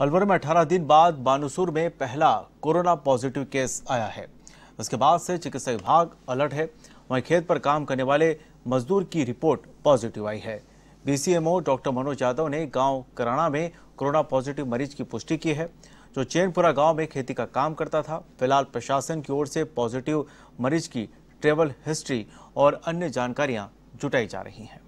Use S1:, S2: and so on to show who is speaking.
S1: अलवर में 18 दिन बाद बानसूर में पहला कोरोना पॉजिटिव केस आया है उसके बाद से चिकित्सा विभाग अलर्ट है वहीं खेत पर काम करने वाले मजदूर की रिपोर्ट पॉजिटिव आई है बीसीएमओ डॉक्टर मनोज यादव ने गांव कराना में कोरोना पॉजिटिव मरीज की पुष्टि की है जो चैनपुरा गांव में खेती का काम करता था फिलहाल प्रशासन की ओर से पॉजिटिव मरीज की ट्रेवल हिस्ट्री और अन्य जानकारियां जुटाई जा रही हैं